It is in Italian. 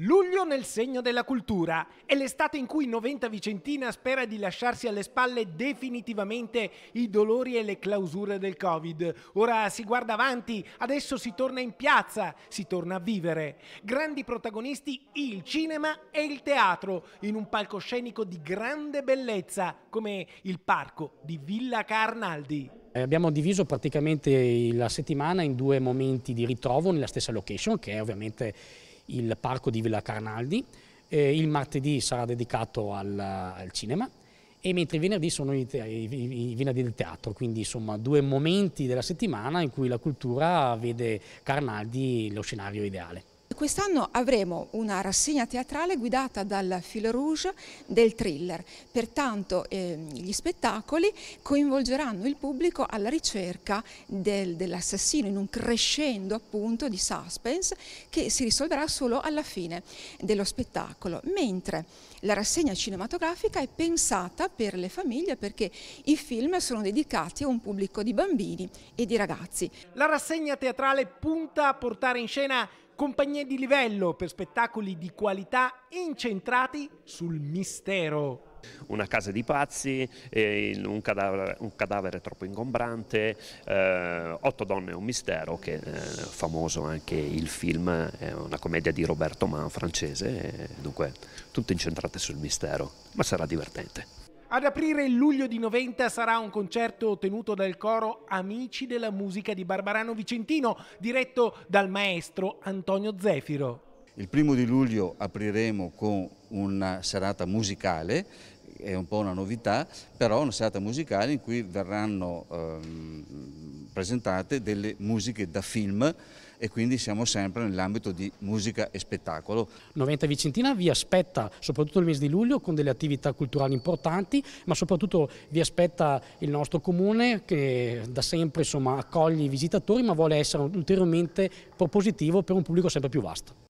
Luglio nel segno della cultura è l'estate in cui 90 Vicentina spera di lasciarsi alle spalle definitivamente i dolori e le clausure del Covid. Ora si guarda avanti, adesso si torna in piazza, si torna a vivere. Grandi protagonisti il cinema e il teatro in un palcoscenico di grande bellezza come il parco di Villa Carnaldi. Eh, abbiamo diviso praticamente la settimana in due momenti di ritrovo nella stessa location che è ovviamente il parco di Villa Carnaldi, eh, il martedì sarà dedicato al, al, cinema e mentre i venerdì sono i, i, i, venerdì del teatro, quindi insomma due momenti della settimana in cui la cultura vede Carnaldi lo scenario ideale. Quest'anno avremo una rassegna teatrale guidata dal fil rouge del thriller, pertanto eh, gli spettacoli coinvolgeranno il pubblico alla ricerca del, dell'assassino in un crescendo appunto di suspense che si risolverà solo alla fine dello spettacolo, mentre la rassegna cinematografica è pensata per le famiglie perché i film sono dedicati a un pubblico di bambini e di ragazzi. La rassegna teatrale punta a portare in scena compagnie di livello per spettacoli di qualità incentrati sul mistero. Una casa di pazzi, un cadavere, un cadavere troppo ingombrante, eh, Otto donne e un mistero, che è eh, famoso anche il film, è una commedia di Roberto Man francese, dunque tutte incentrate sul mistero, ma sarà divertente. Ad aprire il luglio di 90 sarà un concerto tenuto dal coro Amici della musica di Barbarano Vicentino, diretto dal maestro Antonio Zefiro. Il primo di luglio apriremo con una serata musicale, è un po' una novità, però una serata musicale in cui verranno ehm, presentate delle musiche da film e quindi siamo sempre nell'ambito di musica e spettacolo. Noventa Vicentina vi aspetta soprattutto il mese di luglio con delle attività culturali importanti, ma soprattutto vi aspetta il nostro comune che da sempre insomma, accoglie i visitatori ma vuole essere ulteriormente propositivo per un pubblico sempre più vasto.